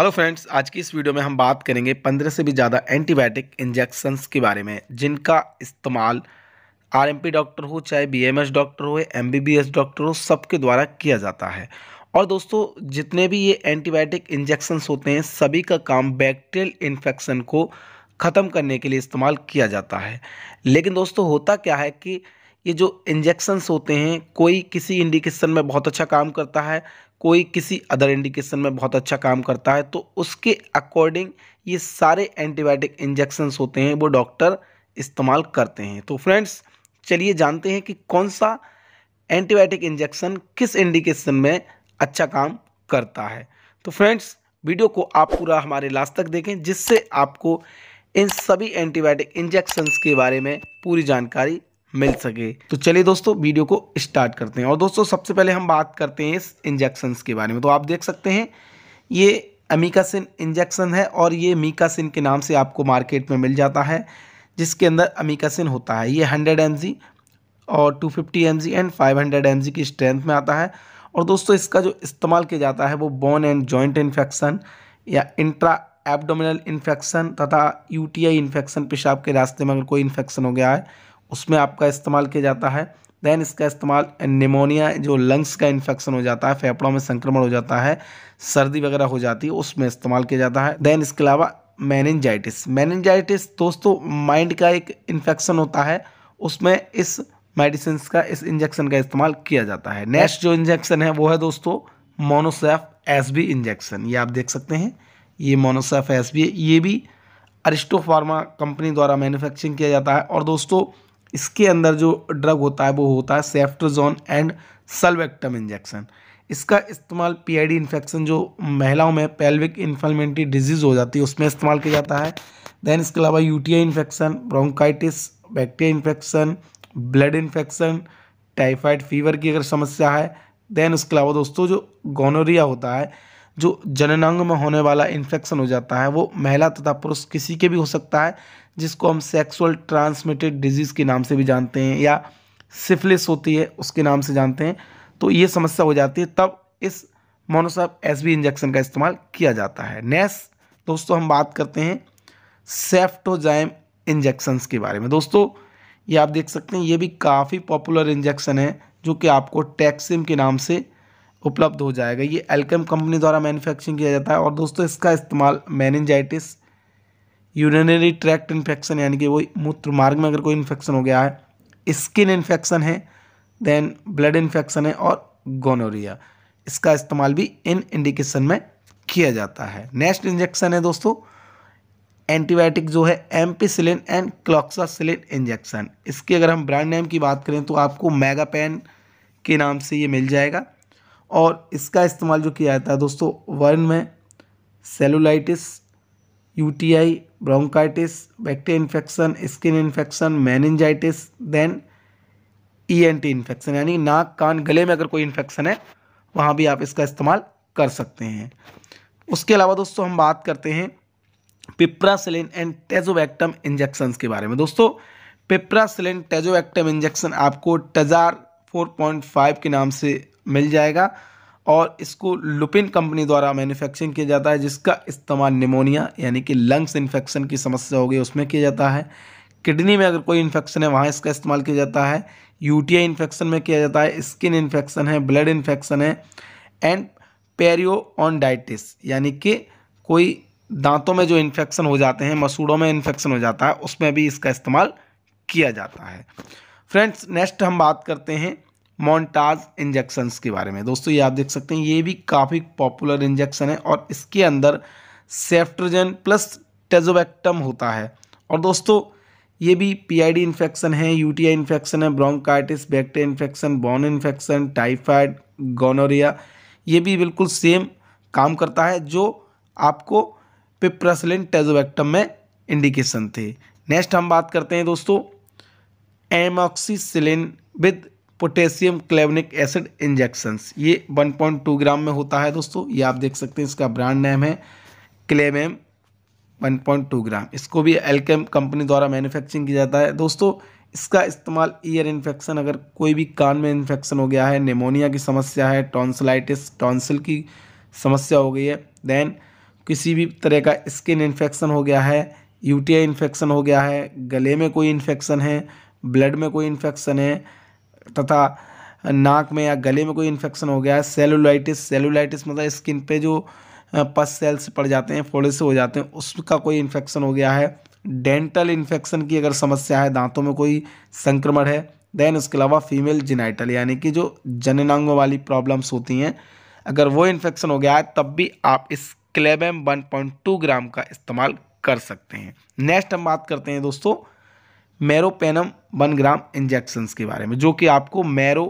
hello friends आज की इस वीडियो में हम बात करेंगे पंद्रह से भी ज़्यादा एंटीबायोटिक इंजेक्शंस के बारे में जिनका इस्तेमाल आरएमपी डॉक्टर हो चाहे बीएमएस डॉक्टर हो एमबीबीएस डॉक्टर हो सबके द्वारा किया जाता है और दोस्तों जितने भी ये एंटीबायोटिक इंजेक्शंस होते हैं सभी का काम बैक्टीरियल इन्फेक्शन को ख़त्म करने के लिए इस्तेमाल किया जाता है लेकिन दोस्तों होता क्या है कि ये जो इंजेक्शंस होते हैं कोई किसी इंडिकेशन में बहुत अच्छा काम करता है कोई किसी अदर इंडिकेशन में बहुत अच्छा काम करता है तो उसके अकॉर्डिंग ये सारे एंटीबायोटिक इंजेक्शन्स होते हैं वो डॉक्टर इस्तेमाल करते हैं तो फ्रेंड्स चलिए जानते हैं कि कौन सा एंटीबायोटिक इंजेक्शन किस इंडिकेशन में अच्छा काम करता है तो फ्रेंड्स वीडियो को आप पूरा हमारे लास्ट तक देखें जिससे आपको इन सभी एंटीबायोटिक इंजेक्शन्स के बारे में पूरी जानकारी मिल सके तो चलिए दोस्तों वीडियो को स्टार्ट करते हैं और दोस्तों सबसे पहले हम बात करते हैं इस इंजेक्शन के बारे में तो आप देख सकते हैं ये अमीकासिन इंजेक्शन है और ये मीकासिन के नाम से आपको मार्केट में मिल जाता है जिसके अंदर अमीकासिन होता है ये हंड्रेड एम और two fifty M and five hundred M की स्ट्रेंथ में आता है और दोस्तों इसका जो इस्तेमाल किया जाता है वो बोन एंड जॉइंट इन्फेक्शन या इंट्रा एबडोमिनल इन्फेक्शन तथा यूटीआई इन्फेक्शन पेशाब के रास्ते में अगर कोई इन्फेक्शन हो गया है उसमें आपका इस्तेमाल किया जाता है दैन इसका इस्तेमाल निमोनिया जो लंग्स का इन्फेक्शन हो जाता है फेफड़ों में संक्रमण हो जाता है सर्दी वगैरह हो जाती है उसमें इस्तेमाल किया जाता है दैन इसके अलावा मैनजाइटिस मैनजाइटिस दोस्तों माइंड का एक इन्फेक्शन होता है उसमें इस मेडिसिन का इस इंजेक्शन का इस्तेमाल किया जाता है नेक्स्ट जो इंजेक्शन है वो है दोस्तों मोनोसेफ एस बी इंजेक्शन ये आप देख सकते हैं ये मोनोसेफ एस बी ये भी अरिस्टो फार्मा कंपनी द्वारा मैन्युफैक्चरिंग किया जाता है और दोस्तों इसके अंदर जो ड्रग होता है वो होता है सेफ्ट्रोजोन एंड सलवेक्टम इंजेक्शन इसका इस्तेमाल पीआईडी इन्फेक्शन जो महिलाओं में पेल्विक इन्फ्लमेंट्री डिजीज़ हो जाती है उसमें इस्तेमाल किया जाता है दैन इसके अलावा UTI infection bronchitis bacteria infection blood infection typhoid fever की अगर समस्या है देन उसके अलावा दोस्तों जो गोनोरिया होता है जो जननांग में होने वाला इन्फेक्शन हो जाता है वो महिला तथा पुरुष किसी के भी हो सकता है जिसको हम सेक्सुअल ट्रांसमिटेड डिजीज़ के नाम से भी जानते हैं या सिफिलिस होती है उसके नाम से जानते हैं तो ये समस्या हो जाती है तब इस मोनोसाप एस इंजेक्शन का इस्तेमाल किया जाता है नेस दोस्तों हम बात करते हैं सेफ्टोजाइम इंजेक्शंस के बारे में दोस्तों ये आप देख सकते हैं ये भी काफ़ी पॉपुलर इंजेक्शन है जो कि आपको टैक्सिम के नाम से उपलब्ध हो जाएगा ये एल्केम कंपनी द्वारा मैन्युफैक्चरिंग किया जाता है और दोस्तों इसका इस्तेमाल मैनजाइटिस यूरिनरी ट्रैक्ट इन्फेक्शन यानी कि वो मूत्र मार्ग में अगर कोई इन्फेक्शन हो गया है स्किन इन्फेक्शन है देन ब्लड इन्फेक्शन है और गोनोरिया इसका इस्तेमाल भी इन इंडिकेशन में किया जाता है नेक्स्ट इंजेक्शन है दोस्तों एंटीबायोटिक जो है एम्पीसिलिन एंड क्लॉक्सासिलिन इंजेक्शन इसकी अगर हम ब्रांड नेम की बात करें तो आपको मेगापेन के नाम से ये मिल जाएगा और इसका इस्तेमाल जो किया जाता है दोस्तों वर्न में cellulitis UTI bronchitis bacteria infection skin infection meningitis then E N T infection यानी नाक कान गले में अगर कोई इन्फेक्शन है वहाँ भी आप इसका इस्तेमाल कर सकते हैं उसके अलावा दोस्तों हम बात करते हैं पिप्रासिलिन एंड टेजोवैक्टम इंजेक्शंस के बारे में दोस्तों पिप्रासिलिन टेजोवैक्टम इंजेक्शन आपको टजार 4.5 के नाम से मिल जाएगा और इसको लुपिन कंपनी द्वारा मैन्युफैक्चरिंग किया जाता है जिसका इस्तेमाल निमोनिया यानी कि लंग्स इन्फेक्शन की समस्या हो गई उसमें किया जाता है किडनी में अगर कोई इन्फेक्शन है वहाँ इसका इस्तेमाल किया जाता है यूटीआई इन्फेक्शन में किया जाता है स्किन इन्फेक्शन है ब्लड इन्फेक्शन है एंड पेरियो ऑनडाइटिस यानी कि कोई दांतों में जो इन्फेक्शन हो जाते हैं मसूड़ों में इन्फेक्शन हो जाता है उसमें भी इसका इस्तेमाल किया जाता है फ्रेंड्स नेक्स्ट हम बात करते हैं मोन्टाज इंजेक्शन के बारे में दोस्तों ये आप देख सकते हैं ये भी काफ़ी पॉपुलर इंजेक्शन है और इसके अंदर सेफ्ट्रोजन प्लस टेजोबैक्टम होता है और दोस्तों ये भी पीआईडी इन्फेक्शन है यूटीआई इन्फेक्शन है bronchitis bacteria infection bone infection typhoid gonorrhoea ये भी बिल्कुल सेम काम करता है जो आपको पिप्रसलिन टेजोबैक्टम में इंडिकेशन थे नेक्स्ट हम बात करते हैं दोस्तों amoxicillin with potassium clavulanic acid injections ये 1.2 ग्राम में होता है दोस्तों ये आप देख सकते हैं इसका ब्रांड नेम है क्लेवेम 1.2 ग्राम इसको भी एल्केम कंपनी द्वारा मैन्युफैक्चरिंग किया जाता है दोस्तों इसका इस्तेमाल ईयर इन्फेक्शन अगर कोई भी कान में इन्फेक्शन हो गया है निमोनिया की समस्या है टॉन्सलाइटिस टॉन्सिल की समस्या हो गई है देन किसी भी तरह का स्किन इन्फेक्शन हो गया है यूटीआई इन्फेक्शन हो गया है गले में कोई इन्फेक्शन है ब्लड में कोई इन्फेक्शन है तथा नाक में या गले में कोई इन्फेक्शन हो गया है सेलुलाइटिस सेलुलाइटिस मतलब स्किन पे जो पस सेल्स पड़ जाते हैं फोड़े से हो जाते हैं उसका कोई इन्फेक्शन हो गया है डेंटल इन्फेक्शन की अगर समस्या है दांतों में कोई संक्रमण है देन उसके अलावा फीमेल जिनाइटल यानी कि जो जननांगों वाली प्रॉब्लम्स होती हैं अगर वो इन्फेक्शन हो गया है तब भी आप इस क्लेबम 1.2 ग्राम का इस्तेमाल कर सकते हैं नेक्स्ट हम बात करते हैं दोस्तों मैरोपेनम वन ग्राम इंजेक्शंस के बारे में जो कि आपको मैरो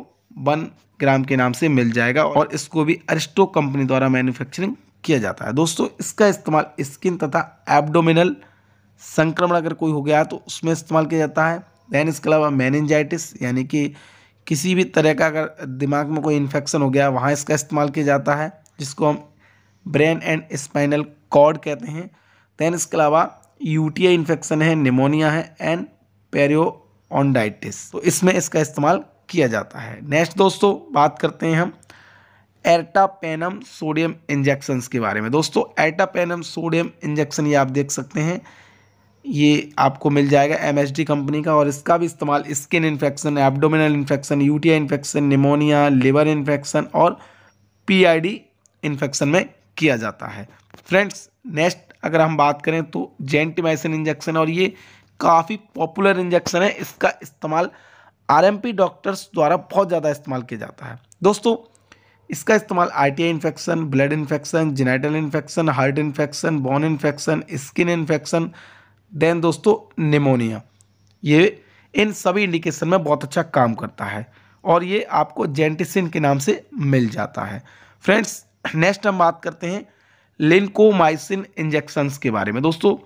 वन ग्राम के नाम से मिल जाएगा और इसको भी अरिस्टो कंपनी द्वारा मैन्युफैक्चरिंग किया जाता है दोस्तों इसका इस्तेमाल स्किन तथा एब्डोमिनल संक्रमण अगर कोई हो गया तो उसमें इस्तेमाल किया जाता है दैन इसके अलावा मैनजाइटिस यानी कि किसी भी तरह का अगर दिमाग में कोई इन्फेक्शन हो गया वहाँ इसका इस्तेमाल किया जाता है जिसको हम ब्रेन एंड स्पाइनल कॉर्ड कहते हैं दैन इसके अलावा यूटीआई इन्फेक्शन है निमोनिया है एंड पेरियोडाइटिस तो इसमें इसका इस्तेमाल किया जाता है नेक्स्ट दोस्तों बात करते हैं हम एर्टापेनम सोडियम इंजेक्शन के बारे में दोस्तों एर्टापेनम सोडियम इंजेक्शन ये आप देख सकते हैं ये आपको मिल जाएगा एम कंपनी का और इसका भी इस्तेमाल skin infection abdominal infection U infection pneumonia liver infection और पी इन्फेक्शन में किया जाता है फ्रेंड्स नेक्स्ट अगर हम बात करें तो जेंटिमाइसिन इंजेक्शन और ये काफ़ी पॉपुलर इंजेक्शन है इसका इस्तेमाल आरएमपी डॉक्टर्स द्वारा बहुत ज़्यादा इस्तेमाल किया जाता है दोस्तों इसका इस्तेमाल RTI infection blood infection genital infection heart infection bone infection skin infection then दोस्तों निमोनिया ये इन सभी इंडिकेशन में बहुत अच्छा काम करता है और ये आपको जेंटिसिन के नाम से मिल जाता है फ्रेंड्स नेक्स्ट हम बात करते हैं लिनकोमाइसिन इंजेक्शन्स के बारे में दोस्तों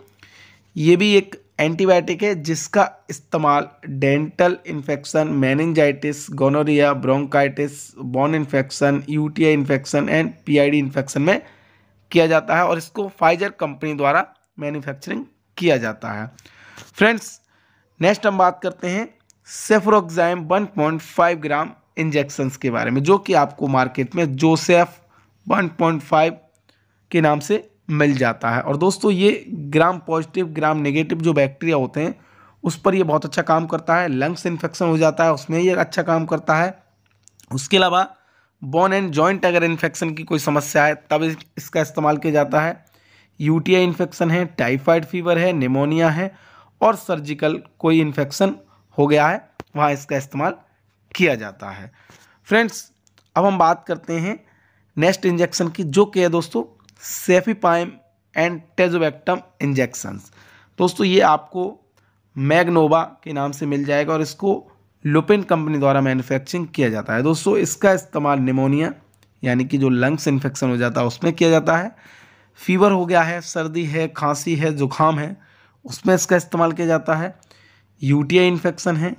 ये भी एक एंटीबायोटिक है जिसका इस्तेमाल dental infection meningitis gonorrhoea bronchitis bone infection UTI infection and PID infection में किया जाता है और इसको फाइजर कंपनी द्वारा मैन्युफैक्चरिंग किया जाता है फ्रेंड्स नेक्स्ट हम बात करते हैं सेफ्रोग्जाम 1.5 ग्राम इंजेक्शन के बारे में जो कि आपको मार्केट में जोसेफ 1.5 के नाम से मिल जाता है और दोस्तों ये ग्राम पॉजिटिव ग्राम नेगेटिव जो बैक्टीरिया होते हैं उस पर ये बहुत अच्छा काम करता है लंग्स इन्फेक्शन हो जाता है उसमें ये अच्छा काम करता है उसके अलावा बोन एंड जॉइंट अगर इन्फेक्शन की कोई समस्या है तब इसका इस्तेमाल किया जाता है यूटीआई इन्फेक्शन है टाइफाइड फीवर है निमोनिया है और सर्जिकल कोई इन्फेक्शन हो गया है वहाँ इसका इस्तेमाल किया जाता है फ्रेंड्स अब हम बात करते हैं नेक्स्ट इंजेक्शन की जो कि है दोस्तों सेफीपाइम एंड टेजोबैक्टम इंजेक्शंस दोस्तों ये आपको मैगनोवा के नाम से मिल जाएगा और इसको लुपिन कंपनी द्वारा मैन्युफैक्चरिंग किया जाता है दोस्तों इसका इस्तेमाल निमोनिया यानी कि जो लंग्स इन्फेक्शन हो जाता है उसमें किया जाता है फीवर हो गया है सर्दी है खांसी है जुखाम है उसमें इसका इस्तेमाल किया जाता है यूटीआई इन्फेक्शन है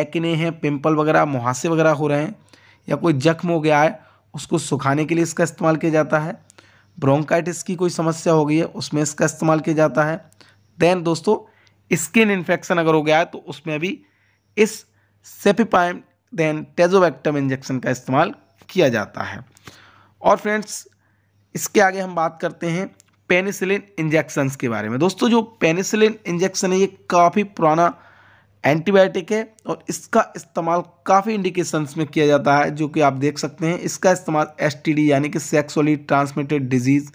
एक्ने हैं पिंपल वगैरह मुहासे वगैरह हो रहे हैं या कोई जख्म हो गया है उसको सुखाने के लिए इसका इस्तेमाल किया जाता है ब्रोंकाइटिस की कोई समस्या हो गई है उसमें इसका इस्तेमाल किया जाता है देन दोस्तों स्किन इन्फेक्शन अगर हो गया है तो उसमें भी इस सेपिपाइम देन टेजोबैक्टम इंजेक्शन का इस्तेमाल किया जाता है और फ्रेंड्स इसके आगे हम बात करते हैं पेनिसिलिन इंजेक्शन के बारे में दोस्तों जो पेनिसिलिन इंजेक्शन है ये काफ़ी पुराना एंटीबायोटिक है और इसका इस्तेमाल काफ़ी इंडिकेशंस में किया जाता है जो कि आप देख सकते हैं इसका इस्तेमाल एसटीडी यानी कि सेक्सुअली ट्रांसमिटेड डिजीज़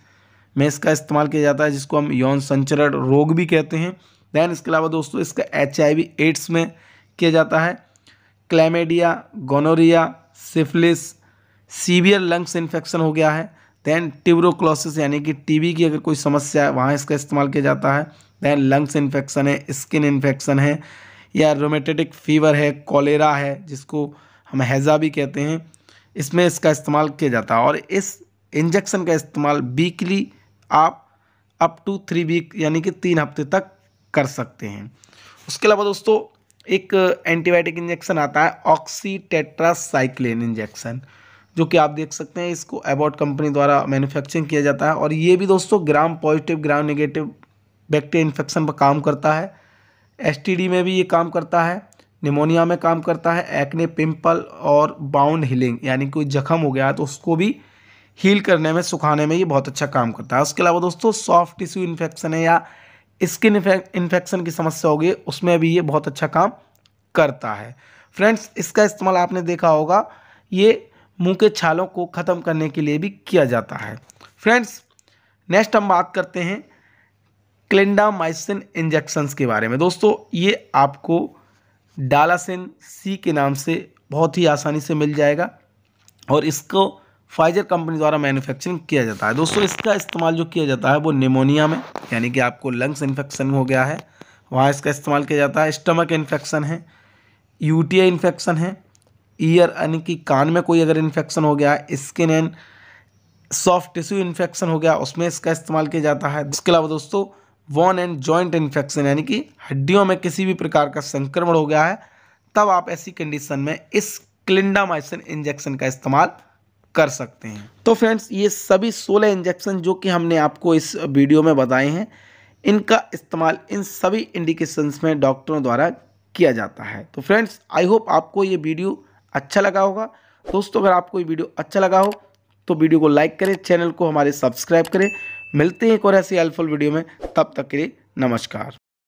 में इसका इस्तेमाल किया जाता है जिसको हम यौन संचरण रोग भी कहते हैं दैन इसके अलावा दोस्तों इसका एच एड्स में किया जाता है chlamydia gonorrhoea syphilis severe lungs infection हो गया है दैन ट्यूबरोक्लोसिस यानी कि टीबी की अगर कोई समस्या है वहाँ इसका इस्तेमाल किया जाता है दैन लंग्स इन्फेक्शन है स्किन इन्फेक्शन है या रोमेटेटिक फीवर है कॉलेरा है जिसको हम हैज़ा भी कहते हैं इसमें इसका इस्तेमाल किया जाता है और इस इंजेक्शन का इस्तेमाल वीकली आप अप टू थ्री वीक यानी कि तीन हफ्ते तक कर सकते हैं उसके अलावा दोस्तों एक एंटीबायोटिक इंजेक्शन आता है ऑक्सीटेट्रासाइक्लिन इंजेक्शन जो कि आप देख सकते हैं इसको एबॉट कंपनी द्वारा मैन्युफैक्चरिंग किया जाता है और ये भी दोस्तों gram positive gram negative bacteria infection पर काम करता है एसटीडी में भी ये काम करता है निमोनिया में काम करता है एक्ने पिंपल और बाउंड हीलिंग यानी कोई जख्म हो गया तो उसको भी हील करने में सुखाने में ये बहुत अच्छा काम करता है उसके अलावा दोस्तों सॉफ्ट टिश्यू इन्फेक्शन है या स्किन इन्फेक्शन की समस्या होगी उसमें भी ये बहुत अच्छा काम करता है फ्रेंड्स इसका इस्तेमाल आपने देखा होगा ये मुंह के छालों को ख़त्म करने के लिए भी किया जाता है फ्रेंड्स नेक्स्ट हम बात करते हैं क्लिंडामाइसिन इंजेक्शंस के बारे में दोस्तों ये आपको डालासिन सी के नाम से बहुत ही आसानी से मिल जाएगा और इसको फाइजर कंपनी द्वारा मैन्युफैक्चरिंग किया जाता है दोस्तों इसका इस्तेमाल जो किया जाता है वो निमोनिया में यानी कि आपको लंग्स इन्फेक्शन हो गया है वहाँ इसका इस्तेमाल किया जाता है स्टमक इन्फेक्शन है यूटीआई इन्फेक्शन है ईयर यानी कि कान में कोई अगर इन्फेक्शन हो गया skin and soft tissue infection हो गया उसमें इसका इस्तेमाल किया जाता है इसके अलावा दोस्तों वॉन एंड जॉइंट इन्फेक्शन यानी कि हड्डियों में किसी भी प्रकार का संक्रमण हो गया है तब आप ऐसी कंडीशन में इस क्लिंडामाइसिन इंजेक्शन का इस्तेमाल कर सकते हैं तो फ्रेंड्स ये सभी 16 इंजेक्शन जो कि हमने आपको इस वीडियो में बताए हैं इनका इस्तेमाल इन सभी इंडिकेशंस में डॉक्टरों द्वारा किया जाता है तो फ्रेंड्स आई होप आपको ये वीडियो अच्छा लगा होगा दोस्तों अगर आपको ये वीडियो अच्छा लगा हो तो वीडियो को लाइक करें चैनल को हमारे सब्सक्राइब करें मिलते हैं एक और ऐसी हेल्पफुल वीडियो में तब तक के लिए नमस्कार